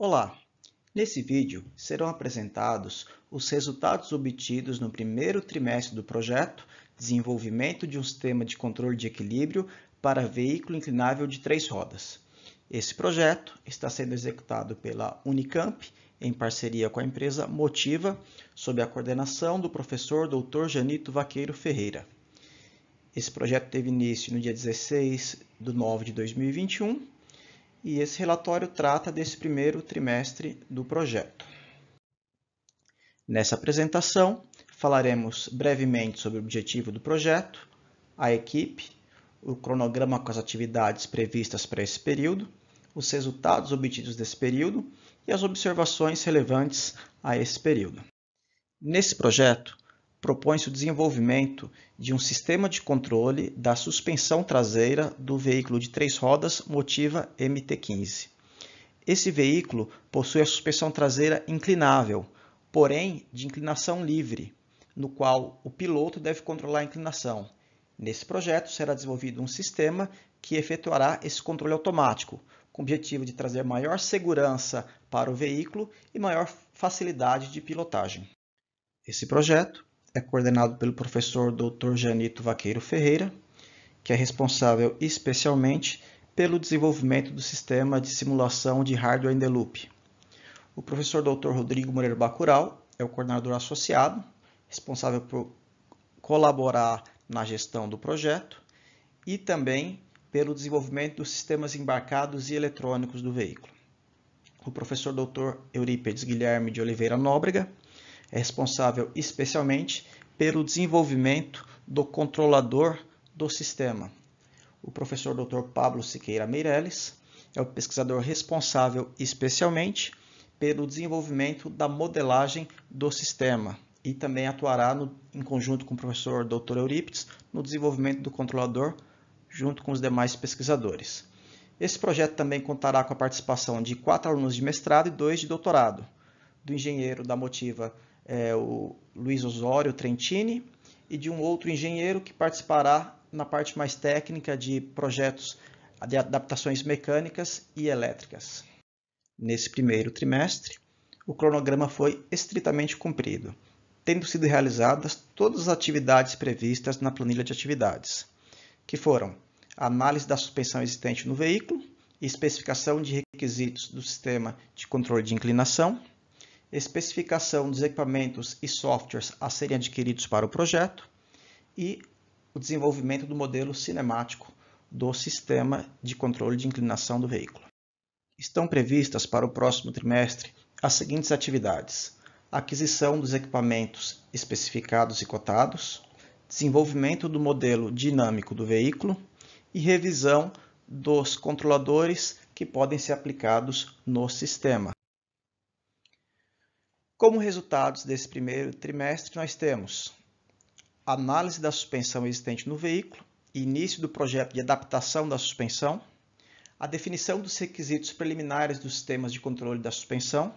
Olá! Nesse vídeo serão apresentados os resultados obtidos no primeiro trimestre do projeto Desenvolvimento de um Sistema de Controle de Equilíbrio para Veículo Inclinável de Três Rodas. Esse projeto está sendo executado pela Unicamp em parceria com a empresa Motiva, sob a coordenação do professor Dr. Janito Vaqueiro Ferreira. Esse projeto teve início no dia 16 de nove de 2021 e esse relatório trata desse primeiro trimestre do projeto. Nessa apresentação, falaremos brevemente sobre o objetivo do projeto, a equipe, o cronograma com as atividades previstas para esse período, os resultados obtidos desse período e as observações relevantes a esse período. Nesse projeto, propõe-se o desenvolvimento de um sistema de controle da suspensão traseira do veículo de três rodas Motiva MT-15. Esse veículo possui a suspensão traseira inclinável, porém de inclinação livre, no qual o piloto deve controlar a inclinação. Nesse projeto será desenvolvido um sistema que efetuará esse controle automático, com o objetivo de trazer maior segurança para o veículo e maior facilidade de pilotagem. Esse projeto é coordenado pelo professor Dr. Janito Vaqueiro Ferreira, que é responsável especialmente pelo desenvolvimento do sistema de simulação de hardware in the loop. O professor Dr. Rodrigo Moreira Bacural é o coordenador associado, responsável por colaborar na gestão do projeto e também pelo desenvolvimento dos sistemas embarcados e eletrônicos do veículo. O professor Dr. Eurípedes Guilherme de Oliveira Nóbrega é responsável especialmente pelo desenvolvimento do controlador do sistema. O professor Dr. Pablo Siqueira Meirelles é o pesquisador responsável especialmente pelo desenvolvimento da modelagem do sistema e também atuará no, em conjunto com o professor Dr. Euripides no desenvolvimento do controlador junto com os demais pesquisadores. Esse projeto também contará com a participação de quatro alunos de mestrado e dois de doutorado, do engenheiro da Motiva é, o Luiz Osório Trentini, e de um outro engenheiro que participará na parte mais técnica de projetos de adaptações mecânicas e elétricas. Nesse primeiro trimestre, o cronograma foi estritamente cumprido, tendo sido realizadas todas as atividades previstas na planilha de atividades, que foram a análise da suspensão existente no veículo, especificação de requisitos do sistema de controle de inclinação, especificação dos equipamentos e softwares a serem adquiridos para o projeto e o desenvolvimento do modelo cinemático do sistema de controle de inclinação do veículo. Estão previstas para o próximo trimestre as seguintes atividades: aquisição dos equipamentos especificados e cotados, desenvolvimento do modelo dinâmico do veículo e revisão dos controladores que podem ser aplicados no sistema. Como resultados desse primeiro trimestre, nós temos análise da suspensão existente no veículo, início do projeto de adaptação da suspensão, a definição dos requisitos preliminares dos sistemas de controle da suspensão,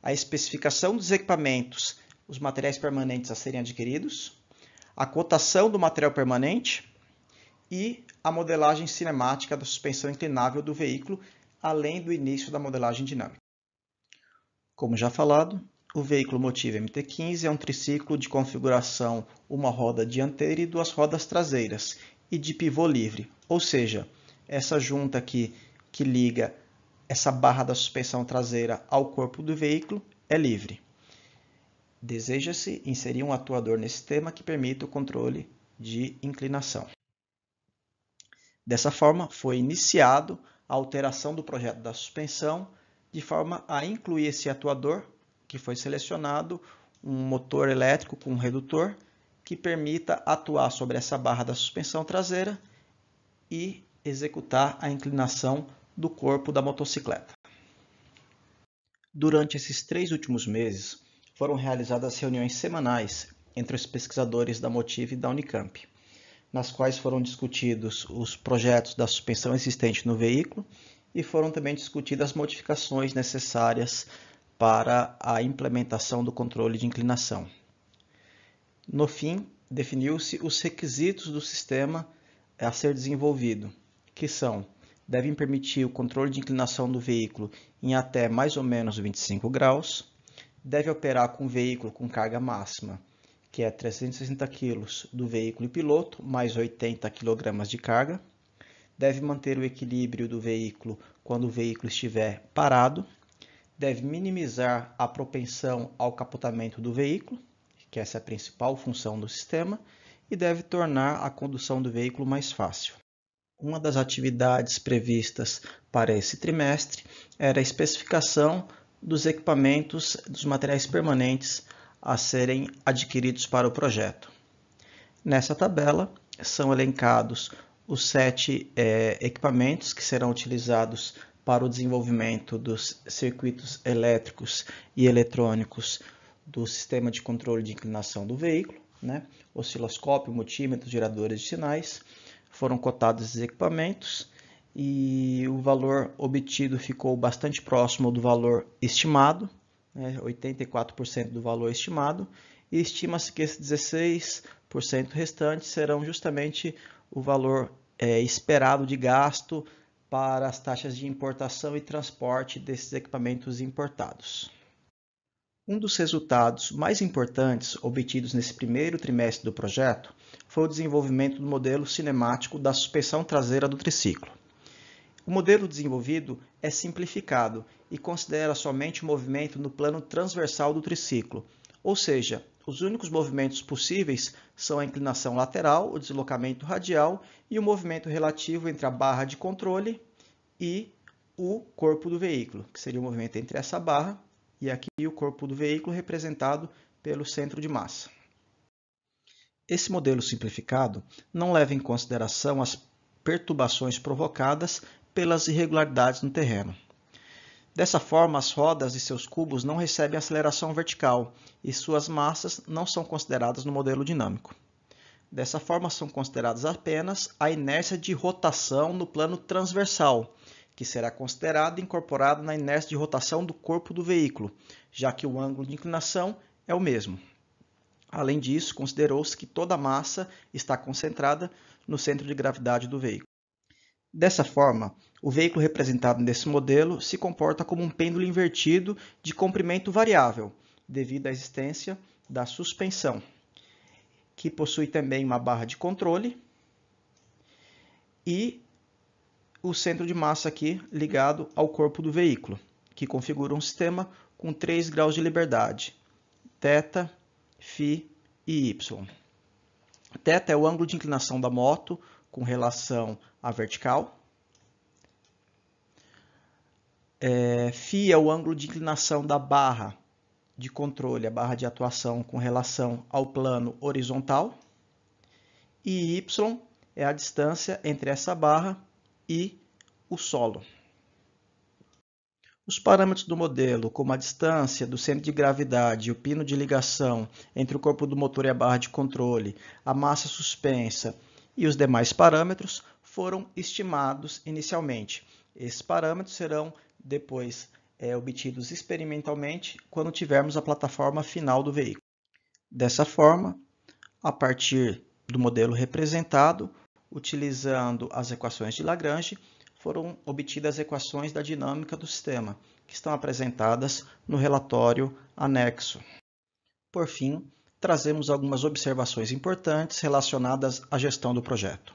a especificação dos equipamentos, os materiais permanentes a serem adquiridos, a cotação do material permanente e a modelagem cinemática da suspensão inclinável do veículo, além do início da modelagem dinâmica. Como já falado, o veículo motivo MT-15 é um triciclo de configuração uma roda dianteira e duas rodas traseiras e de pivô livre, ou seja, essa junta aqui que liga essa barra da suspensão traseira ao corpo do veículo é livre. Deseja-se inserir um atuador nesse tema que permita o controle de inclinação. Dessa forma, foi iniciado a alteração do projeto da suspensão de forma a incluir esse atuador que foi selecionado um motor elétrico com um redutor que permita atuar sobre essa barra da suspensão traseira e executar a inclinação do corpo da motocicleta. Durante esses três últimos meses, foram realizadas reuniões semanais entre os pesquisadores da Motive e da Unicamp, nas quais foram discutidos os projetos da suspensão existente no veículo e foram também discutidas as modificações necessárias para a implementação do controle de inclinação. No fim, definiu-se os requisitos do sistema a ser desenvolvido, que são: devem permitir o controle de inclinação do veículo em até mais ou menos 25 graus, deve operar com o veículo com carga máxima, que é 360 kg do veículo e piloto, mais 80 kg de carga, deve manter o equilíbrio do veículo quando o veículo estiver parado deve minimizar a propensão ao capotamento do veículo, que essa é a principal função do sistema, e deve tornar a condução do veículo mais fácil. Uma das atividades previstas para esse trimestre era a especificação dos equipamentos, dos materiais permanentes a serem adquiridos para o projeto. Nessa tabela são elencados os sete é, equipamentos que serão utilizados para o desenvolvimento dos circuitos elétricos e eletrônicos do sistema de controle de inclinação do veículo, né? osciloscópio, multímetro, geradores de sinais, foram cotados esses equipamentos e o valor obtido ficou bastante próximo do valor estimado, né? 84% do valor estimado, e estima-se que esses 16% restantes serão justamente o valor é, esperado de gasto para as taxas de importação e transporte desses equipamentos importados. Um dos resultados mais importantes obtidos nesse primeiro trimestre do projeto foi o desenvolvimento do modelo cinemático da suspensão traseira do triciclo. O modelo desenvolvido é simplificado e considera somente o movimento no plano transversal do triciclo, ou seja, os únicos movimentos possíveis são a inclinação lateral, o deslocamento radial e o movimento relativo entre a barra de controle e o corpo do veículo, que seria o movimento entre essa barra e aqui o corpo do veículo representado pelo centro de massa. Esse modelo simplificado não leva em consideração as perturbações provocadas pelas irregularidades no terreno. Dessa forma, as rodas de seus cubos não recebem aceleração vertical e suas massas não são consideradas no modelo dinâmico. Dessa forma, são consideradas apenas a inércia de rotação no plano transversal, que será considerada incorporada na inércia de rotação do corpo do veículo, já que o ângulo de inclinação é o mesmo. Além disso, considerou-se que toda a massa está concentrada no centro de gravidade do veículo. Dessa forma, o veículo representado nesse modelo se comporta como um pêndulo invertido de comprimento variável, devido à existência da suspensão, que possui também uma barra de controle e o centro de massa aqui ligado ao corpo do veículo, que configura um sistema com três graus de liberdade, θ, φ e y. Θ é o ângulo de inclinação da moto, com relação à vertical. É, φ é o ângulo de inclinação da barra de controle, a barra de atuação com relação ao plano horizontal. E y é a distância entre essa barra e o solo. Os parâmetros do modelo, como a distância do centro de gravidade, o pino de ligação entre o corpo do motor e a barra de controle, a massa suspensa e os demais parâmetros foram estimados inicialmente. Esses parâmetros serão depois é, obtidos experimentalmente quando tivermos a plataforma final do veículo. Dessa forma, a partir do modelo representado, utilizando as equações de Lagrange, foram obtidas equações da dinâmica do sistema, que estão apresentadas no relatório anexo. Por fim, trazemos algumas observações importantes relacionadas à gestão do projeto.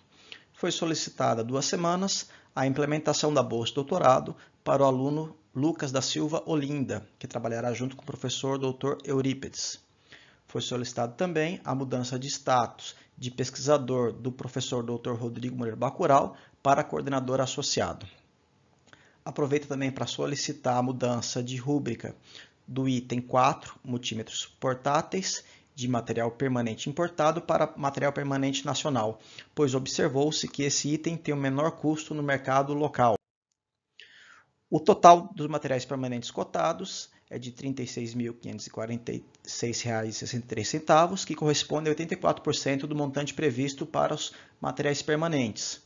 Foi solicitada duas semanas a implementação da bolsa doutorado para o aluno Lucas da Silva Olinda, que trabalhará junto com o professor Dr. Eurípedes. Foi solicitado também a mudança de status de pesquisador do professor Dr. Rodrigo Moreira Bacural para coordenador associado. Aproveita também para solicitar a mudança de rúbrica do item 4, multímetros portáteis, de material permanente importado para material permanente nacional, pois observou-se que esse item tem o menor custo no mercado local. O total dos materiais permanentes cotados é de R$ 36.546,63, que corresponde a 84% do montante previsto para os materiais permanentes.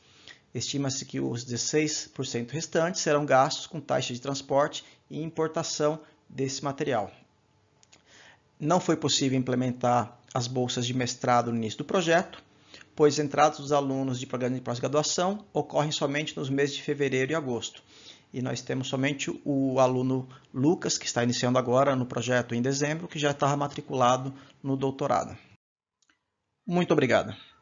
Estima-se que os 16% restantes serão gastos com taxa de transporte e importação desse material não foi possível implementar as bolsas de mestrado no início do projeto, pois entradas dos alunos de programa de pós-graduação ocorrem somente nos meses de fevereiro e agosto. E nós temos somente o aluno Lucas, que está iniciando agora no projeto em dezembro, que já estava matriculado no doutorado. Muito obrigado.